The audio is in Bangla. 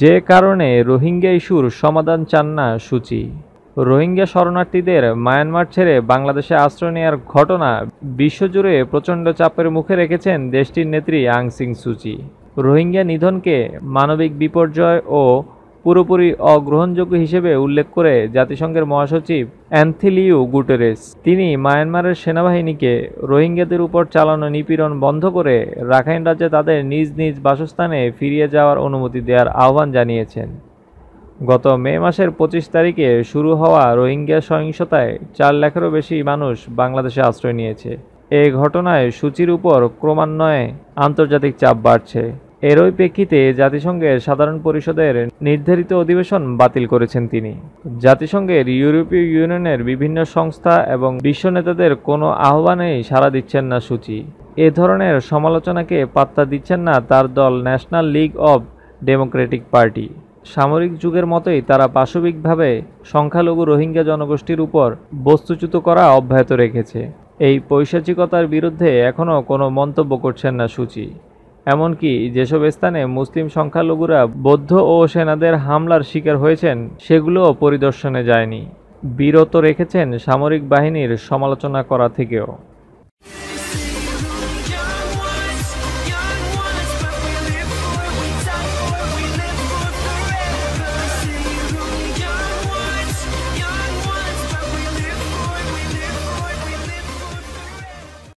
যে কারণে রোহিঙ্গা ইস্যুর সমাধান চান না সূচি রোহিঙ্গা শরণার্থীদের মায়ানমার ছেড়ে বাংলাদেশে আশ্রয় নেওয়ার ঘটনা বিশ্বজুড়ে প্রচণ্ড চাপের মুখে রেখেছেন দেশটির নেত্রী আংসিং সুচি রোহিঙ্গা নিধনকে মানবিক বিপর্যয় ও পুরোপুরি অগ্রহণযোগ্য হিসেবে উল্লেখ করে জাতিসংঘের মহাসচিব অ্যান্থিলিউ গুটেরেস তিনি মায়ানমারের সেনাবাহিনীকে রোহিঙ্গাদের উপর চালানো নিপীড়ন বন্ধ করে রাখাইন রাজ্যে তাদের নিজ নিজ বাসস্থানে ফিরিয়ে যাওয়ার অনুমতি দেওয়ার আহ্বান জানিয়েছেন গত মে মাসের পঁচিশ তারিখে শুরু হওয়া রোহিঙ্গা সহিংসতায় চার লাখেরও বেশি মানুষ বাংলাদেশে আশ্রয় নিয়েছে এ ঘটনায় সূচির উপর ক্রমান্বয়ে আন্তর্জাতিক চাপ বাড়ছে এরই প্রেক্ষিতে জাতিসংঘের সাধারণ পরিষদের নির্ধারিত অধিবেশন বাতিল করেছেন তিনি জাতিসংঘের ইউরোপীয় ইউনিয়নের বিভিন্ন সংস্থা এবং বিশ্ব নেতাদের কোনো আহ্বানেই সাড়া দিচ্ছেন না সূচি এ ধরনের সমালোচনাকে পাত্তা দিচ্ছেন না তার দল National League of Democratic Party সামরিক যুগের মতোই তারা পাশবিকভাবে সংখ্যালঘু রোহিঙ্গা জনগোষ্ঠীর উপর বস্তুচ্যুত করা অব্যাহত রেখেছে এই পৈশাচিকতার বিরুদ্ধে এখনও কোনো মন্তব্য করছেন না সূচি এমনকি যেসব স্থানে মুসলিম সংখ্যালঘুরা বৌদ্ধ ও সেনাদের হামলার শিকার হয়েছেন সেগুলোও পরিদর্শনে যায়নি বিরত রেখেছেন সামরিক বাহিনীর সমালোচনা করা থেকেও